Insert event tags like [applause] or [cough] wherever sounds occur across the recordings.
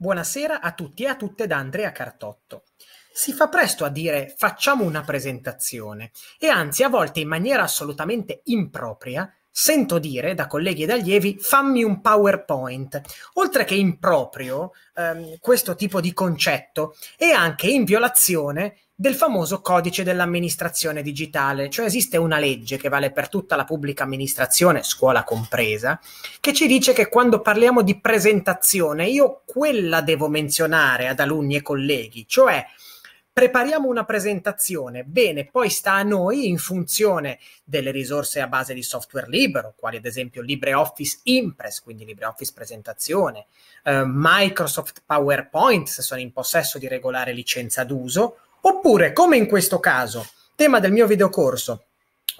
Buonasera a tutti e a tutte da Andrea Cartotto. Si fa presto a dire facciamo una presentazione e anzi a volte in maniera assolutamente impropria sento dire da colleghi ed allievi fammi un PowerPoint. Oltre che improprio, ehm, questo tipo di concetto è anche in violazione del famoso codice dell'amministrazione digitale, cioè esiste una legge che vale per tutta la pubblica amministrazione, scuola compresa, che ci dice che quando parliamo di presentazione io quella devo menzionare ad alunni e colleghi, cioè prepariamo una presentazione, bene, poi sta a noi in funzione delle risorse a base di software libero, quali ad esempio LibreOffice Impress, quindi LibreOffice Presentazione, eh, Microsoft PowerPoint se sono in possesso di regolare licenza d'uso, Oppure, come in questo caso, tema del mio videocorso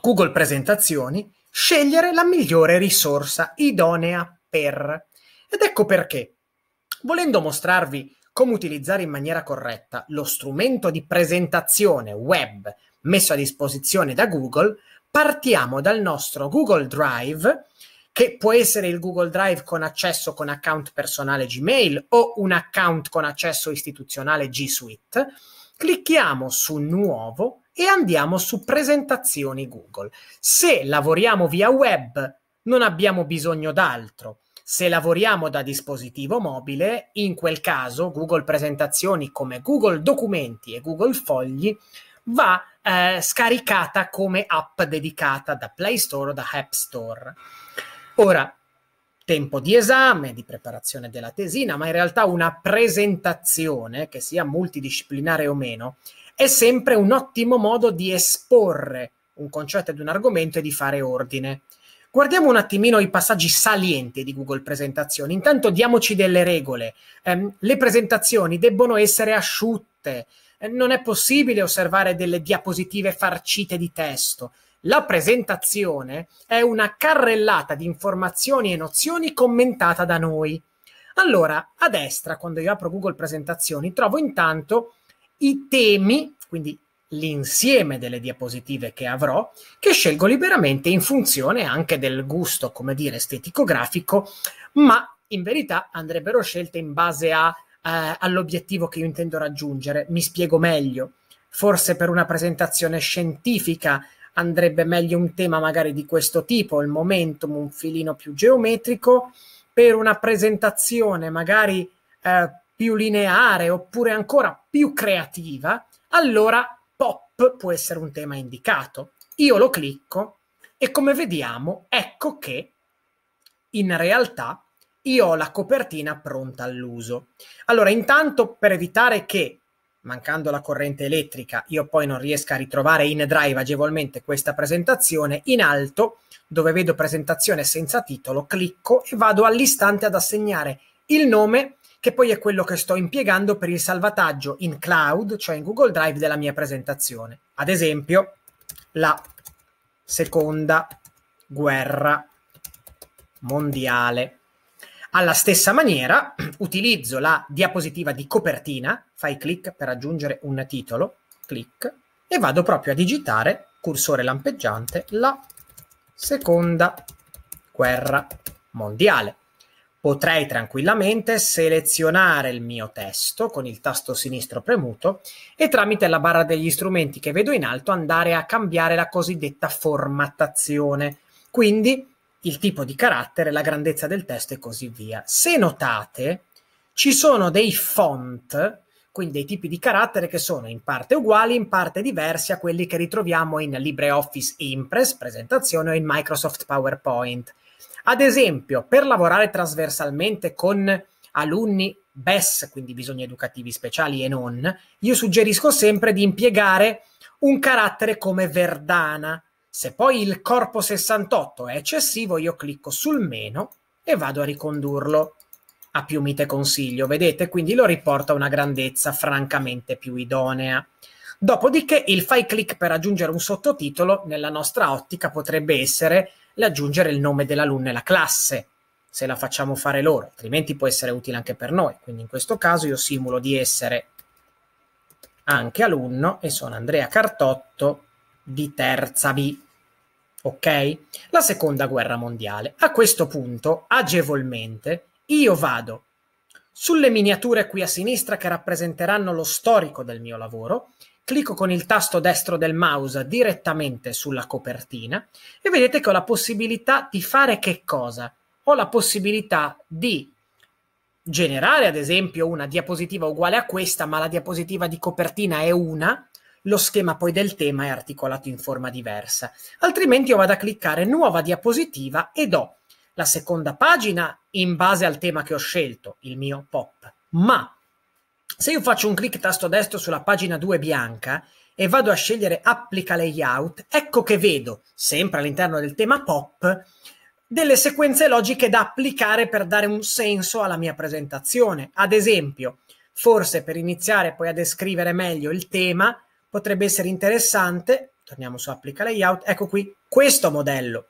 Google Presentazioni, scegliere la migliore risorsa idonea per. Ed ecco perché, volendo mostrarvi come utilizzare in maniera corretta lo strumento di presentazione web messo a disposizione da Google, partiamo dal nostro Google Drive, che può essere il Google Drive con accesso con account personale Gmail o un account con accesso istituzionale G Suite Clicchiamo su Nuovo e andiamo su Presentazioni Google. Se lavoriamo via web, non abbiamo bisogno d'altro. Se lavoriamo da dispositivo mobile, in quel caso Google Presentazioni come Google Documenti e Google Fogli va eh, scaricata come app dedicata da Play Store o da App Store. Ora, tempo di esame, di preparazione della tesina, ma in realtà una presentazione, che sia multidisciplinare o meno, è sempre un ottimo modo di esporre un concetto ed un argomento e di fare ordine. Guardiamo un attimino i passaggi salienti di Google Presentazioni. Intanto diamoci delle regole. Eh, le presentazioni debbono essere asciutte. Eh, non è possibile osservare delle diapositive farcite di testo. La presentazione è una carrellata di informazioni e nozioni commentata da noi. Allora, a destra, quando io apro Google Presentazioni, trovo intanto i temi, quindi l'insieme delle diapositive che avrò, che scelgo liberamente in funzione anche del gusto, come dire, estetico-grafico, ma in verità andrebbero scelte in base a, eh, all'obiettivo che io intendo raggiungere. Mi spiego meglio. Forse per una presentazione scientifica andrebbe meglio un tema magari di questo tipo, il momentum un filino più geometrico, per una presentazione magari eh, più lineare oppure ancora più creativa, allora pop può essere un tema indicato. Io lo clicco e come vediamo ecco che in realtà io ho la copertina pronta all'uso. Allora, intanto per evitare che mancando la corrente elettrica, io poi non riesco a ritrovare in drive agevolmente questa presentazione, in alto, dove vedo presentazione senza titolo, clicco e vado all'istante ad assegnare il nome che poi è quello che sto impiegando per il salvataggio in cloud, cioè in Google Drive, della mia presentazione. Ad esempio, la seconda guerra mondiale. Alla stessa maniera [clears throat] utilizzo la diapositiva di copertina, fai clic per aggiungere un titolo, clic, e vado proprio a digitare, cursore lampeggiante, la seconda guerra mondiale. Potrei tranquillamente selezionare il mio testo con il tasto sinistro premuto e tramite la barra degli strumenti che vedo in alto andare a cambiare la cosiddetta formattazione. Quindi il tipo di carattere, la grandezza del testo e così via. Se notate, ci sono dei font, quindi dei tipi di carattere che sono in parte uguali, in parte diversi a quelli che ritroviamo in LibreOffice Impress, presentazione o in Microsoft PowerPoint. Ad esempio, per lavorare trasversalmente con alunni BES, quindi bisogni educativi speciali e non, io suggerisco sempre di impiegare un carattere come Verdana, se poi il corpo 68 è eccessivo, io clicco sul meno e vado a ricondurlo a più mite consiglio, vedete? Quindi lo riporta a una grandezza francamente più idonea. Dopodiché il fai click per aggiungere un sottotitolo, nella nostra ottica potrebbe essere l'aggiungere il nome dell'alunno e la classe, se la facciamo fare loro, altrimenti può essere utile anche per noi. Quindi in questo caso io simulo di essere anche alunno e sono Andrea Cartotto di terza B. Ok? La seconda guerra mondiale. A questo punto, agevolmente, io vado sulle miniature qui a sinistra che rappresenteranno lo storico del mio lavoro, clicco con il tasto destro del mouse direttamente sulla copertina e vedete che ho la possibilità di fare che cosa? Ho la possibilità di generare ad esempio una diapositiva uguale a questa, ma la diapositiva di copertina è una, lo schema poi del tema è articolato in forma diversa. Altrimenti io vado a cliccare nuova diapositiva ed ho la seconda pagina in base al tema che ho scelto, il mio pop. Ma se io faccio un clic tasto destro sulla pagina 2 bianca e vado a scegliere applica layout, ecco che vedo, sempre all'interno del tema pop, delle sequenze logiche da applicare per dare un senso alla mia presentazione. Ad esempio, forse per iniziare poi a descrivere meglio il tema, potrebbe essere interessante, torniamo su applica layout, ecco qui questo modello.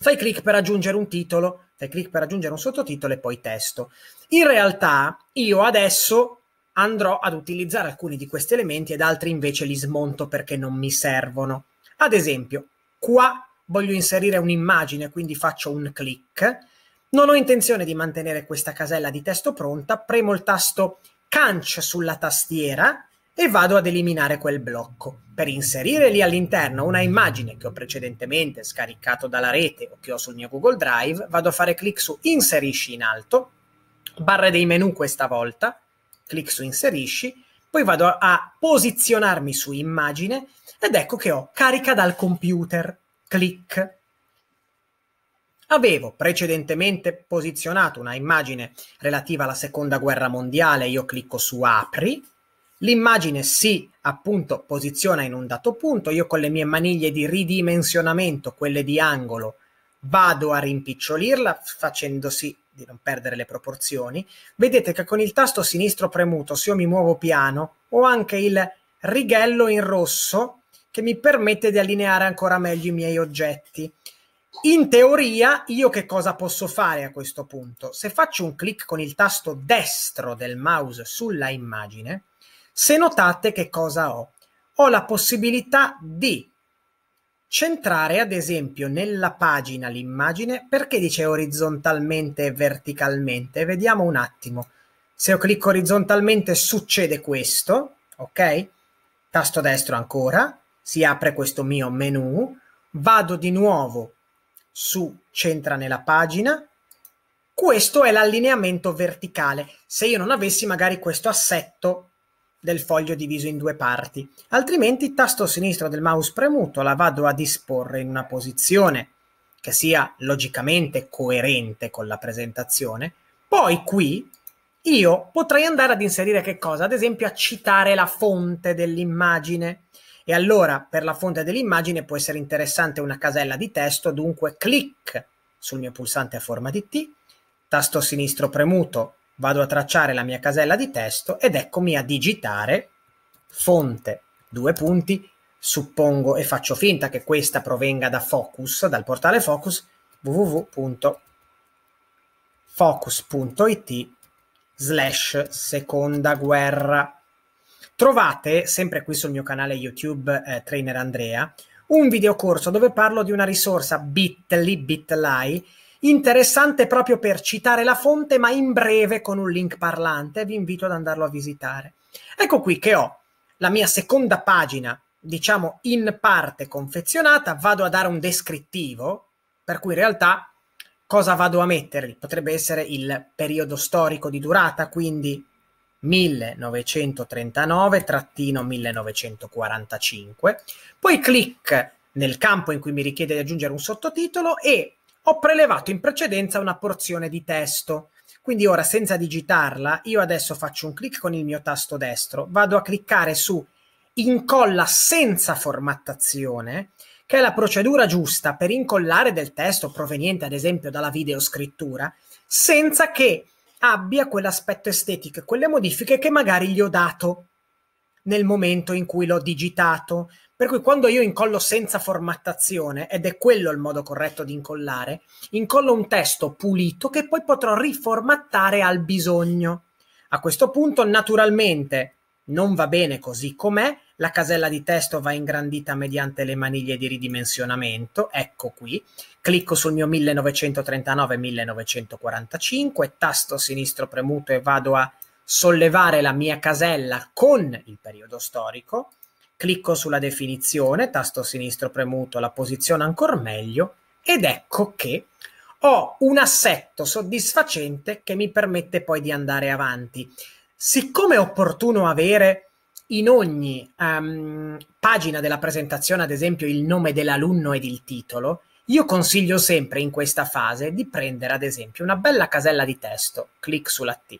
Fai clic per aggiungere un titolo, fai clic per aggiungere un sottotitolo e poi testo. In realtà io adesso andrò ad utilizzare alcuni di questi elementi ed altri invece li smonto perché non mi servono. Ad esempio, qua voglio inserire un'immagine, quindi faccio un clic. Non ho intenzione di mantenere questa casella di testo pronta, premo il tasto Canc sulla tastiera e vado ad eliminare quel blocco. Per inserire lì all'interno una immagine che ho precedentemente scaricato dalla rete o che ho sul mio Google Drive, vado a fare clic su Inserisci in alto, barra dei menu questa volta, clic su Inserisci, poi vado a posizionarmi su Immagine ed ecco che ho Carica dal computer, clic. Avevo precedentemente posizionato una immagine relativa alla Seconda Guerra Mondiale, io clicco su Apri, L'immagine si appunto posiziona in un dato punto, io con le mie maniglie di ridimensionamento, quelle di angolo, vado a rimpicciolirla facendo sì di non perdere le proporzioni. Vedete che con il tasto sinistro premuto, se io mi muovo piano, ho anche il righello in rosso che mi permette di allineare ancora meglio i miei oggetti. In teoria, io che cosa posso fare a questo punto? Se faccio un clic con il tasto destro del mouse sulla immagine, se notate che cosa ho? Ho la possibilità di centrare ad esempio nella pagina l'immagine perché dice orizzontalmente e verticalmente vediamo un attimo se io clicco orizzontalmente succede questo ok tasto destro ancora si apre questo mio menu vado di nuovo su centra nella pagina questo è l'allineamento verticale se io non avessi magari questo assetto del foglio diviso in due parti, altrimenti tasto sinistro del mouse premuto la vado a disporre in una posizione che sia logicamente coerente con la presentazione. Poi qui io potrei andare ad inserire che cosa? Ad esempio a citare la fonte dell'immagine. E allora per la fonte dell'immagine può essere interessante una casella di testo, dunque clic sul mio pulsante a forma di T, tasto sinistro premuto vado a tracciare la mia casella di testo ed eccomi a digitare fonte, due punti, suppongo e faccio finta che questa provenga da Focus, dal portale Focus, www.focus.it slash seconda guerra. Trovate, sempre qui sul mio canale YouTube eh, Trainer Andrea, un videocorso dove parlo di una risorsa bit.ly, bit.ly Interessante proprio per citare la fonte, ma in breve con un link parlante. Vi invito ad andarlo a visitare. Ecco qui che ho la mia seconda pagina, diciamo in parte confezionata. Vado a dare un descrittivo, per cui in realtà cosa vado a metterli? Potrebbe essere il periodo storico di durata, quindi 1939-1945. Poi clic nel campo in cui mi richiede di aggiungere un sottotitolo e ho prelevato in precedenza una porzione di testo. Quindi ora senza digitarla, io adesso faccio un clic con il mio tasto destro, vado a cliccare su incolla senza formattazione, che è la procedura giusta per incollare del testo proveniente ad esempio dalla videoscrittura, senza che abbia quell'aspetto estetico e quelle modifiche che magari gli ho dato nel momento in cui l'ho digitato, per cui quando io incollo senza formattazione, ed è quello il modo corretto di incollare, incollo un testo pulito che poi potrò riformattare al bisogno. A questo punto, naturalmente, non va bene così com'è, la casella di testo va ingrandita mediante le maniglie di ridimensionamento, ecco qui, clicco sul mio 1939-1945, tasto sinistro premuto e vado a sollevare la mia casella con il periodo storico, Clicco sulla definizione, tasto sinistro premuto, la posiziono ancora meglio ed ecco che ho un assetto soddisfacente che mi permette poi di andare avanti. Siccome è opportuno avere in ogni um, pagina della presentazione, ad esempio, il nome dell'alunno ed il titolo, io consiglio sempre in questa fase di prendere, ad esempio, una bella casella di testo, clic sulla T,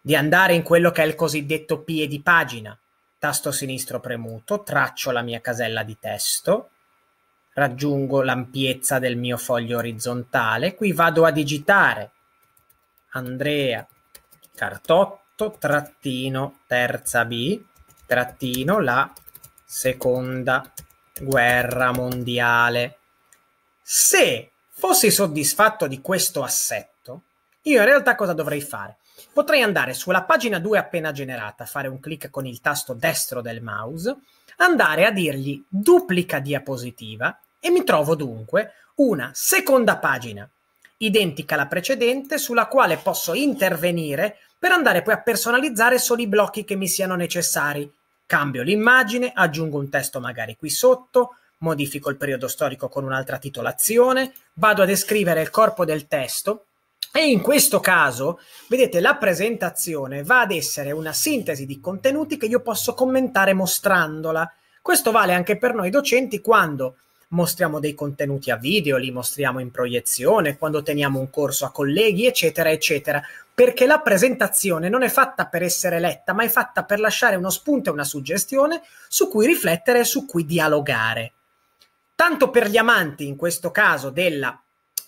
di andare in quello che è il cosiddetto PE pagina, tasto sinistro premuto, traccio la mia casella di testo, raggiungo l'ampiezza del mio foglio orizzontale, qui vado a digitare Andrea Cartotto, trattino, terza B, trattino, la seconda guerra mondiale. Se fossi soddisfatto di questo assetto, io in realtà cosa dovrei fare? potrei andare sulla pagina 2 appena generata, fare un clic con il tasto destro del mouse, andare a dirgli duplica diapositiva e mi trovo dunque una seconda pagina identica alla precedente sulla quale posso intervenire per andare poi a personalizzare solo i blocchi che mi siano necessari. Cambio l'immagine, aggiungo un testo magari qui sotto, modifico il periodo storico con un'altra titolazione, vado a descrivere il corpo del testo e in questo caso, vedete, la presentazione va ad essere una sintesi di contenuti che io posso commentare mostrandola. Questo vale anche per noi docenti quando mostriamo dei contenuti a video, li mostriamo in proiezione, quando teniamo un corso a colleghi, eccetera, eccetera, perché la presentazione non è fatta per essere letta, ma è fatta per lasciare uno spunto e una suggestione su cui riflettere e su cui dialogare. Tanto per gli amanti, in questo caso, della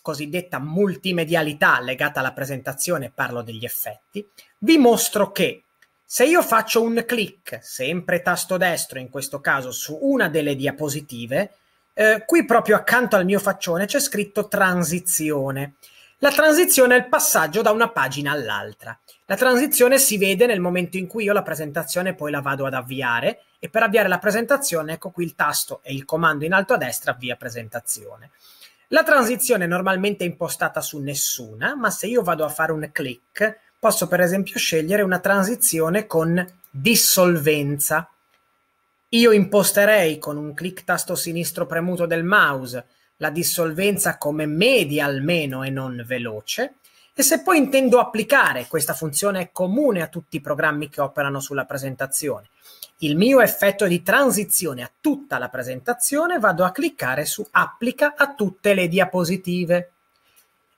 cosiddetta multimedialità legata alla presentazione, parlo degli effetti, vi mostro che se io faccio un clic, sempre tasto destro in questo caso, su una delle diapositive, eh, qui proprio accanto al mio faccione c'è scritto transizione. La transizione è il passaggio da una pagina all'altra. La transizione si vede nel momento in cui io la presentazione poi la vado ad avviare e per avviare la presentazione ecco qui il tasto e il comando in alto a destra avvia presentazione. La transizione normalmente è impostata su nessuna, ma se io vado a fare un click, posso per esempio scegliere una transizione con dissolvenza. Io imposterei con un clic tasto sinistro premuto del mouse la dissolvenza come media almeno e non veloce e se poi intendo applicare questa funzione comune a tutti i programmi che operano sulla presentazione, il mio effetto di transizione a tutta la presentazione vado a cliccare su applica a tutte le diapositive.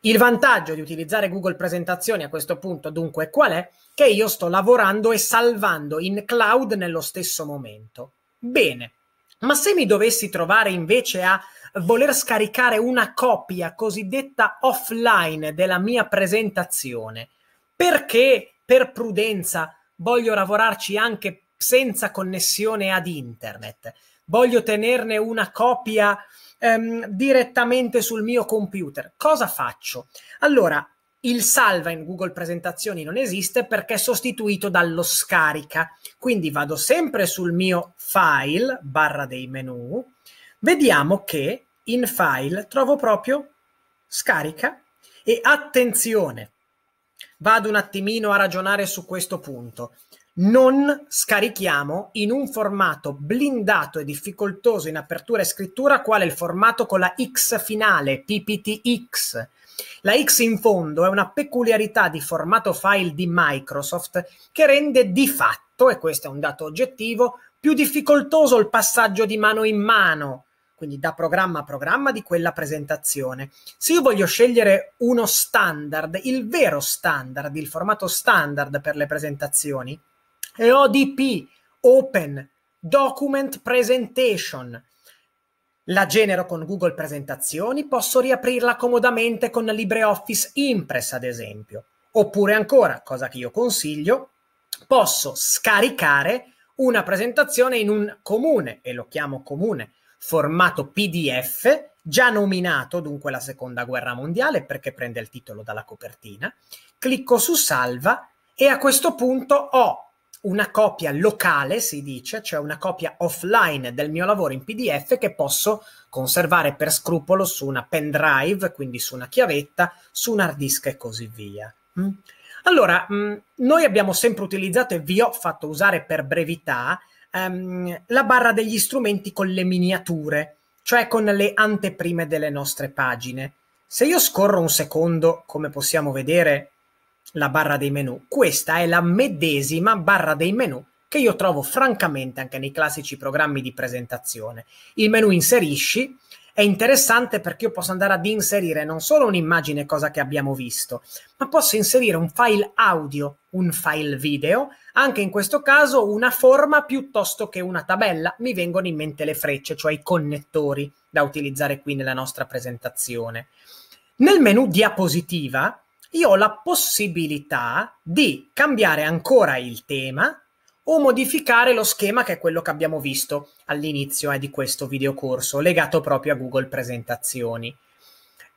Il vantaggio di utilizzare Google Presentazioni a questo punto dunque qual è? Che io sto lavorando e salvando in cloud nello stesso momento. Bene, ma se mi dovessi trovare invece a voler scaricare una copia cosiddetta offline della mia presentazione, perché per prudenza voglio lavorarci anche senza connessione ad internet, voglio tenerne una copia ehm, direttamente sul mio computer, cosa faccio? Allora, il salva in Google Presentazioni non esiste perché è sostituito dallo scarica. Quindi vado sempre sul mio file, barra dei menu, vediamo che in file trovo proprio scarica e attenzione, vado un attimino a ragionare su questo punto. Non scarichiamo in un formato blindato e difficoltoso in apertura e scrittura quale il formato con la X finale, PPTX la X in fondo è una peculiarità di formato file di Microsoft che rende di fatto, e questo è un dato oggettivo, più difficoltoso il passaggio di mano in mano, quindi da programma a programma di quella presentazione. Se io voglio scegliere uno standard, il vero standard, il formato standard per le presentazioni, è ODP, Open Document Presentation la genero con Google Presentazioni, posso riaprirla comodamente con LibreOffice Impress, ad esempio. Oppure ancora, cosa che io consiglio, posso scaricare una presentazione in un comune, e lo chiamo comune, formato PDF, già nominato dunque la seconda guerra mondiale perché prende il titolo dalla copertina. Clicco su salva e a questo punto ho una copia locale, si dice, cioè una copia offline del mio lavoro in PDF che posso conservare per scrupolo su una pendrive, quindi su una chiavetta, su un hard disk e così via. Mm? Allora, mm, noi abbiamo sempre utilizzato e vi ho fatto usare per brevità ehm, la barra degli strumenti con le miniature, cioè con le anteprime delle nostre pagine. Se io scorro un secondo, come possiamo vedere, la barra dei menu. Questa è la medesima barra dei menu che io trovo francamente anche nei classici programmi di presentazione. Il menu inserisci è interessante perché io posso andare ad inserire non solo un'immagine, cosa che abbiamo visto, ma posso inserire un file audio, un file video, anche in questo caso una forma piuttosto che una tabella. Mi vengono in mente le frecce, cioè i connettori da utilizzare qui nella nostra presentazione. Nel menu diapositiva io ho la possibilità di cambiare ancora il tema o modificare lo schema che è quello che abbiamo visto all'inizio eh, di questo videocorso, legato proprio a Google Presentazioni.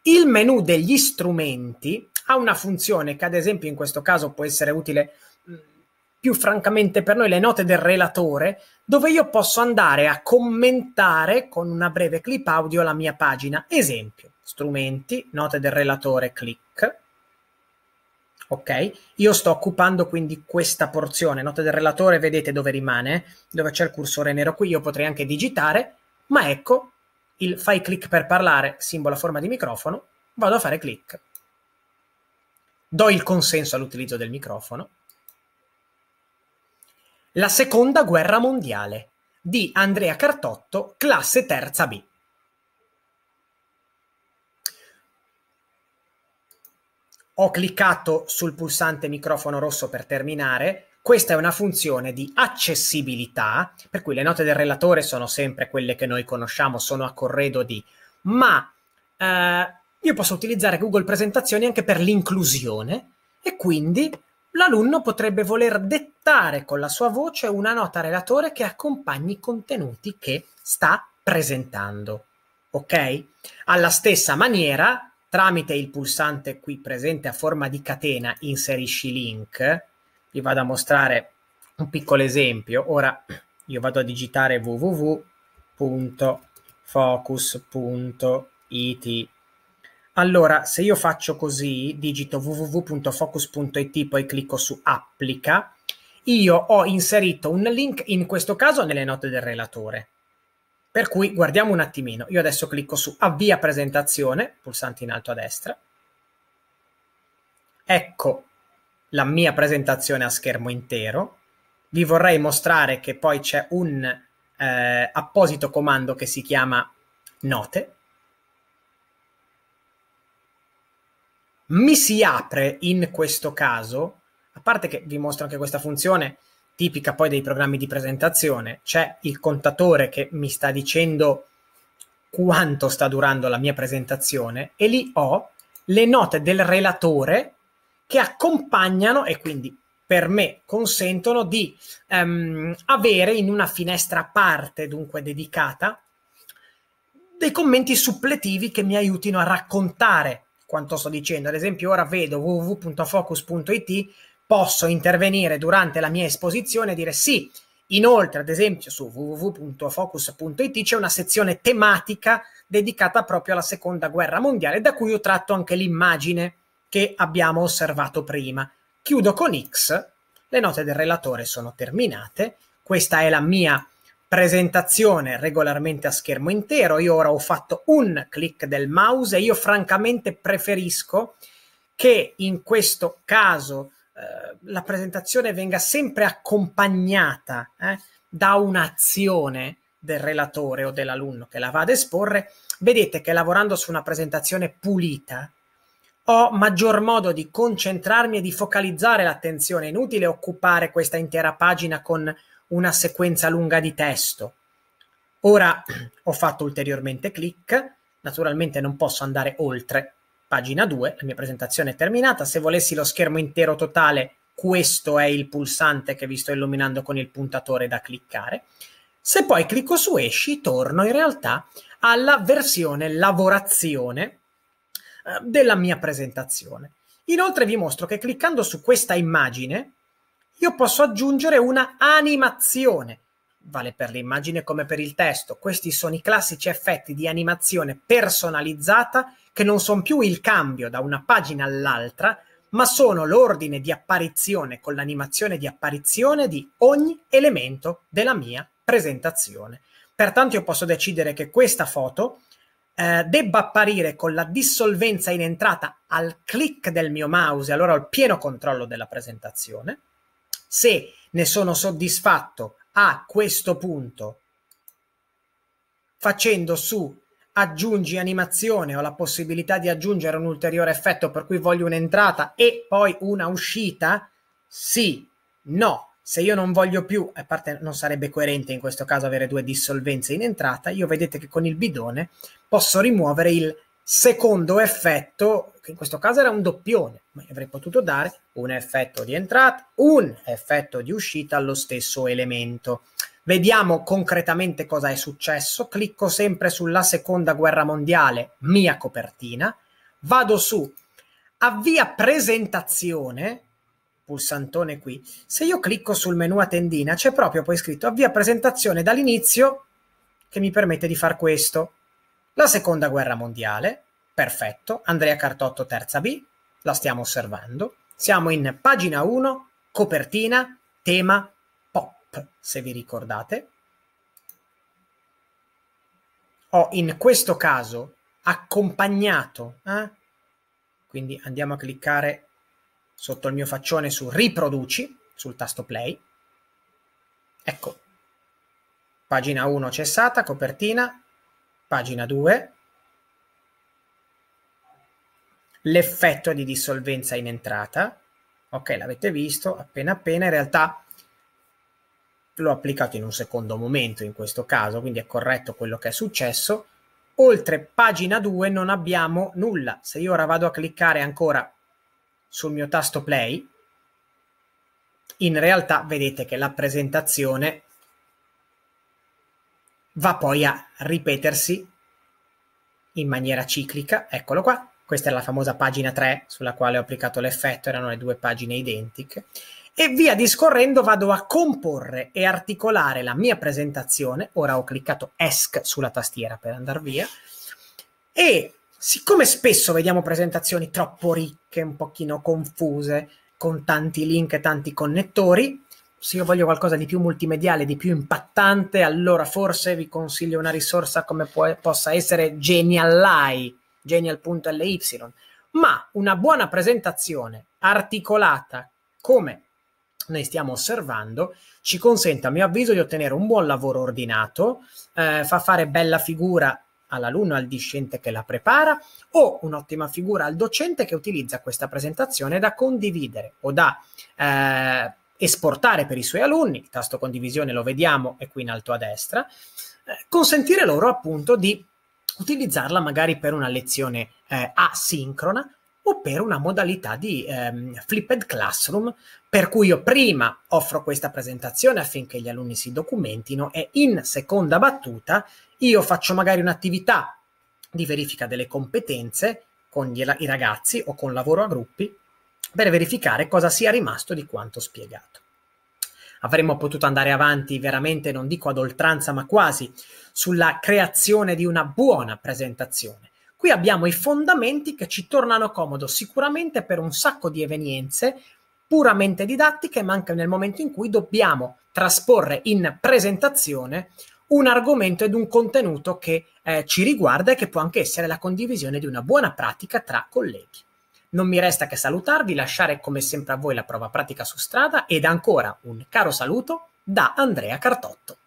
Il menu degli strumenti ha una funzione che ad esempio in questo caso può essere utile mm, più francamente per noi le note del relatore, dove io posso andare a commentare con una breve clip audio la mia pagina. Esempio, strumenti, note del relatore, clic ok? Io sto occupando quindi questa porzione, nota del relatore, vedete dove rimane, dove c'è il cursore nero qui, io potrei anche digitare, ma ecco il fai clic per parlare, simbolo a forma di microfono, vado a fare clic. Do il consenso all'utilizzo del microfono. La seconda guerra mondiale di Andrea Cartotto, classe terza B. ho cliccato sul pulsante microfono rosso per terminare. Questa è una funzione di accessibilità, per cui le note del relatore sono sempre quelle che noi conosciamo, sono a corredo di, ma eh, io posso utilizzare Google Presentazioni anche per l'inclusione e quindi l'alunno potrebbe voler dettare con la sua voce una nota relatore che accompagni i contenuti che sta presentando. Ok? Alla stessa maniera, tramite il pulsante qui presente a forma di catena inserisci link. Vi vado a mostrare un piccolo esempio. Ora io vado a digitare www.focus.it. Allora, se io faccio così, digito www.focus.it, poi clicco su applica, io ho inserito un link, in questo caso nelle note del relatore. Per cui guardiamo un attimino. Io adesso clicco su avvia presentazione, pulsante in alto a destra. Ecco la mia presentazione a schermo intero. Vi vorrei mostrare che poi c'è un eh, apposito comando che si chiama note. Mi si apre in questo caso, a parte che vi mostro anche questa funzione, tipica poi dei programmi di presentazione, c'è il contatore che mi sta dicendo quanto sta durando la mia presentazione e lì ho le note del relatore che accompagnano e quindi per me consentono di um, avere in una finestra a parte, dunque dedicata, dei commenti suppletivi che mi aiutino a raccontare quanto sto dicendo. Ad esempio, ora vedo www.focus.it posso intervenire durante la mia esposizione e dire sì, Inoltre, ad esempio, su www.focus.it c'è una sezione tematica dedicata proprio alla seconda guerra mondiale, da cui ho tratto anche l'immagine che abbiamo osservato prima. Chiudo con X, le note del relatore sono terminate, questa è la mia presentazione regolarmente a schermo intero, io ora ho fatto un clic del mouse e io francamente preferisco che in questo caso la presentazione venga sempre accompagnata eh, da un'azione del relatore o dell'alunno che la va ad esporre, vedete che lavorando su una presentazione pulita ho maggior modo di concentrarmi e di focalizzare l'attenzione. È inutile occupare questa intera pagina con una sequenza lunga di testo. Ora [clears throat] ho fatto ulteriormente clic, naturalmente non posso andare oltre pagina 2, la mia presentazione è terminata. Se volessi lo schermo intero totale, questo è il pulsante che vi sto illuminando con il puntatore da cliccare. Se poi clicco su esci, torno in realtà alla versione lavorazione eh, della mia presentazione. Inoltre vi mostro che cliccando su questa immagine io posso aggiungere una animazione. Vale per l'immagine come per il testo. Questi sono i classici effetti di animazione personalizzata che non sono più il cambio da una pagina all'altra, ma sono l'ordine di apparizione con l'animazione di apparizione di ogni elemento della mia presentazione. Pertanto io posso decidere che questa foto eh, debba apparire con la dissolvenza in entrata al click del mio mouse, allora ho il pieno controllo della presentazione. Se ne sono soddisfatto a questo punto, facendo su aggiungi animazione, ho la possibilità di aggiungere un ulteriore effetto per cui voglio un'entrata e poi una uscita? Sì, no. Se io non voglio più, a parte non sarebbe coerente in questo caso avere due dissolvenze in entrata, io vedete che con il bidone posso rimuovere il secondo effetto, che in questo caso era un doppione, ma avrei potuto dare un effetto di entrata, un effetto di uscita allo stesso elemento. Vediamo concretamente cosa è successo. Clicco sempre sulla seconda guerra mondiale, mia copertina. Vado su avvia presentazione, pulsantone qui. Se io clicco sul menu a tendina, c'è proprio poi scritto avvia presentazione dall'inizio che mi permette di fare questo. La seconda guerra mondiale, perfetto. Andrea Cartotto, terza B, la stiamo osservando. Siamo in pagina 1, copertina, tema se vi ricordate, ho in questo caso accompagnato, eh? quindi andiamo a cliccare sotto il mio faccione su riproduci, sul tasto play, ecco, pagina 1 cessata, copertina, pagina 2, l'effetto di dissolvenza in entrata, ok, l'avete visto appena appena, in realtà l'ho applicato in un secondo momento in questo caso, quindi è corretto quello che è successo. Oltre pagina 2 non abbiamo nulla. Se io ora vado a cliccare ancora sul mio tasto play, in realtà vedete che la presentazione va poi a ripetersi in maniera ciclica. Eccolo qua. Questa è la famosa pagina 3 sulla quale ho applicato l'effetto, erano le due pagine identiche e via discorrendo vado a comporre e articolare la mia presentazione. Ora ho cliccato ESC sulla tastiera per andare via e siccome spesso vediamo presentazioni troppo ricche, un pochino confuse, con tanti link e tanti connettori, se io voglio qualcosa di più multimediale, di più impattante, allora forse vi consiglio una risorsa come può, possa essere Genial.ly, genial.ly. Ma una buona presentazione articolata come noi stiamo osservando, ci consente a mio avviso di ottenere un buon lavoro ordinato, eh, fa fare bella figura all'alunno, al discente che la prepara, o un'ottima figura al docente che utilizza questa presentazione da condividere o da eh, esportare per i suoi alunni, il tasto condivisione lo vediamo è qui in alto a destra, eh, consentire loro appunto di utilizzarla magari per una lezione eh, asincrona o per una modalità di ehm, flipped classroom, per cui io prima offro questa presentazione affinché gli alunni si documentino e in seconda battuta io faccio magari un'attività di verifica delle competenze con gli, i ragazzi o con lavoro a gruppi per verificare cosa sia rimasto di quanto spiegato. Avremmo potuto andare avanti veramente, non dico ad oltranza, ma quasi, sulla creazione di una buona presentazione Qui abbiamo i fondamenti che ci tornano comodo sicuramente per un sacco di evenienze puramente didattiche, ma anche nel momento in cui dobbiamo trasporre in presentazione un argomento ed un contenuto che eh, ci riguarda e che può anche essere la condivisione di una buona pratica tra colleghi. Non mi resta che salutarvi, lasciare come sempre a voi la prova pratica su strada ed ancora un caro saluto da Andrea Cartotto.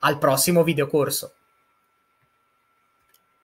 Al prossimo videocorso!